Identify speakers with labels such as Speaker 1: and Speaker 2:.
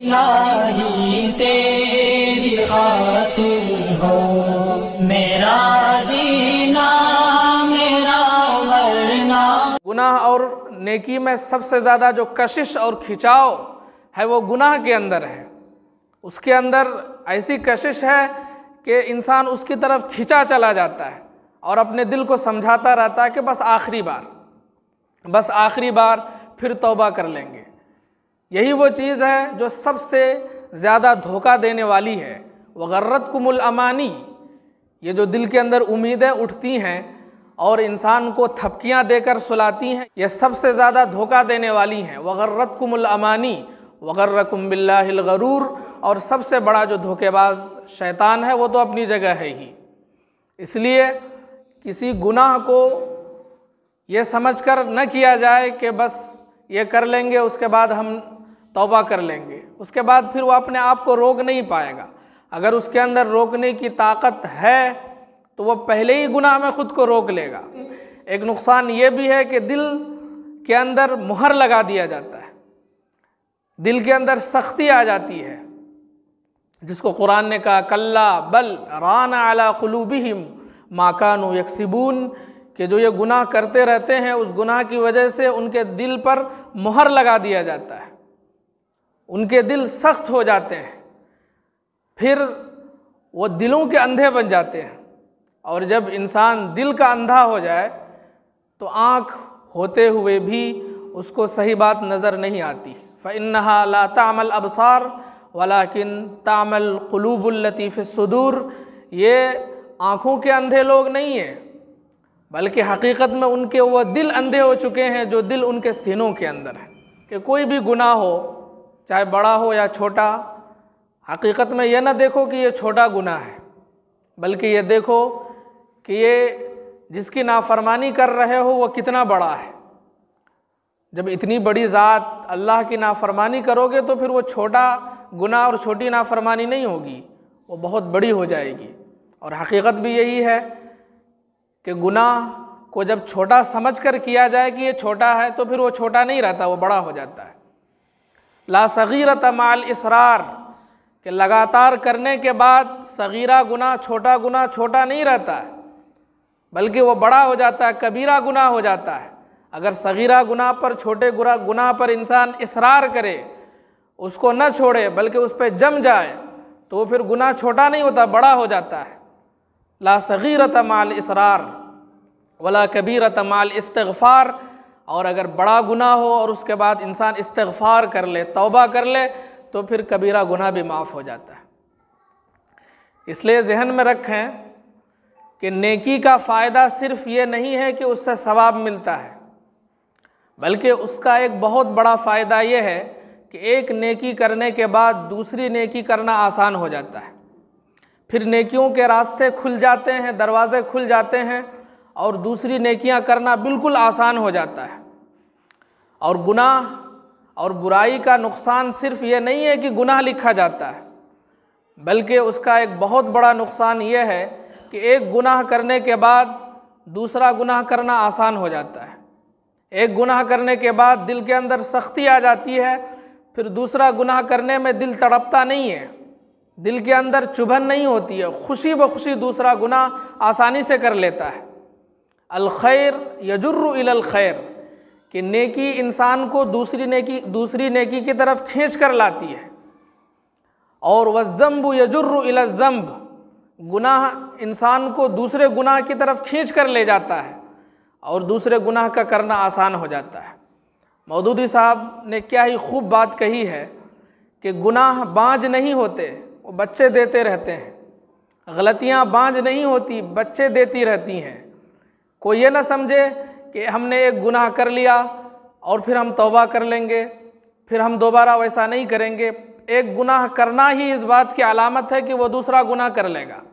Speaker 1: ही तेरी खातिर हो मेरा जीना मेरा मरना गुनाह और नेकी में सबसे ज़्यादा जो कशिश और खिंचाव है वो गुनाह के अंदर है उसके अंदर ऐसी कशिश है कि इंसान उसकी तरफ खिंचा चला जाता है और अपने दिल को समझाता रहता है कि बस आखिरी बार बस आखिरी बार फिर तौबा कर लेंगे यही वो चीज़ है जो सबसे ज़्यादा धोखा देने वाली है वगर्रत कुमुल अमानी ये जो दिल के अंदर उम्मीदें उठती हैं और इंसान को थपकियां देकर सुलाती हैं ये सबसे ज़्यादा धोखा देने वाली हैं वर्रत कुमुल अमानी वगर्रकुम बिल्लागरूर और सबसे बड़ा जो धोखेबाज शैतान है वो तो अपनी जगह है ही इसलिए किसी गुनाह को ये समझ कर न किया जाए कि बस ये कर लेंगे उसके बाद हम तौबा कर लेंगे उसके बाद फिर वो अपने आप को रोक नहीं पाएगा अगर उसके अंदर रोकने की ताकत है तो वो पहले ही गुनाह में ख़ुद को रोक लेगा एक नुकसान ये भी है कि दिल के अंदर मुहर लगा दिया जाता है दिल के अंदर सख्ती आ जाती है जिसको कुरान ने कहा कल्ला बल रान आला कलूबिहिम माकानु यकसिबून के जो ये गुनाह करते रहते हैं उस गुनाह की वजह से उनके दिल पर मुहर लगा दिया जाता है उनके दिल सख्त हो जाते हैं फिर वो दिलों के अंधे बन जाते हैं और जब इंसान दिल का अंधा हो जाए तो आँख होते हुए भी उसको सही बात नज़र नहीं आती फ़िनहा ला तामल अबसार वलाकिन तामल कलूबुल्लतीफ़ सदूर ये आँखों के अंधे लोग नहीं हैं बल्कि हकीकत में उनके वह दिल अंधे हो चुके हैं जो दिल उनके सीनों के अंदर है कि कोई भी गुनाह हो चाहे बड़ा हो या छोटा हकीकत में यह ना देखो कि यह छोटा गुना है बल्कि ये देखो कि ये जिसकी नाफरमानी कर रहे हो वो कितना बड़ा है जब इतनी बड़ी ज़ात अल्लाह की नाफरमानी करोगे तो फिर वो छोटा गुना और छोटी नाफरमानी नहीं होगी वो बहुत बड़ी हो जाएगी और हकीकत भी यही है कि गुनाह को जब छोटा समझ कर किया जाए कि ये छोटा है तो फिर वो छोटा नहीं रहता वो बड़ा हो जाता है ला सगीरत माल इसरार के लगातार करने के बाद सगीरा गुना छोटा गुना छोटा नहीं रहता है बल्कि वो बड़ा हो जाता है कबीरा गुना हो जाता है अगर सगीरा गुना पर छोटे गुना गुना पर इंसान इसरार करे उसको न छोड़े बल्कि उस पर जम जाए तो वो फिर गुना छोटा नहीं होता बड़ा हो जाता है ला सगीरत माल इसरार वला कबीरत माल इस्तफ़ार और अगर बड़ा गुना हो और उसके बाद इंसान इस्तगफार कर ले तौबा कर ले तो फिर कबीरा गुना भी माफ़ हो जाता है इसलिए जहन में रखें कि नेकी का फ़ायदा सिर्फ ये नहीं है कि उससे सवाब मिलता है बल्कि उसका एक बहुत बड़ा फ़ायदा ये है कि एक नेकी करने के बाद दूसरी नेकी करना आसान हो जाता है फिर नेकियों के रास्ते खुल जाते हैं दरवाज़े खुल जाते हैं और दूसरी नेकियां करना बिल्कुल आसान हो जाता है और गुनाह और बुराई का नुकसान सिर्फ ये नहीं है कि गुनाह लिखा जाता है बल्कि उसका एक बहुत बड़ा नुकसान ये है कि एक गुनाह करने के बाद दूसरा गुनाह करना आसान हो जाता है एक गुनाह करने के बाद दिल के अंदर सख्ती आ जाती है फिर दूसरा गुनाह करने में दिल तड़पता नहीं है दिल के अंदर चुभन नहीं होती है खुशी ब खुशी दूसरा गुनाह आसानी से कर लेता है अलखैर यजुर्रखैर कि नेकी इंसान को दूसरी नेकी दूसरी नेकी की तरफ खींच कर लाती है और वज़म्ब यजुर्रज़म्ब गुनाह इंसान को दूसरे गुनाह की तरफ खींच कर ले जाता है और दूसरे गुनाह का करना आसान हो जाता है मौदूदी साहब ने क्या ही खूब बात कही है कि गुनाह बाँझ नहीं होते वो बच्चे देते रहते हैं गलतियाँ बाँझ नहीं होती बच्चे देती रहती हैं कोई ये ना समझे कि हमने एक गुनाह कर लिया और फिर हम तोबा कर लेंगे फिर हम दोबारा वैसा नहीं करेंगे एक गुनाह करना ही इस बात की अलामत है कि वो दूसरा गुनाह कर लेगा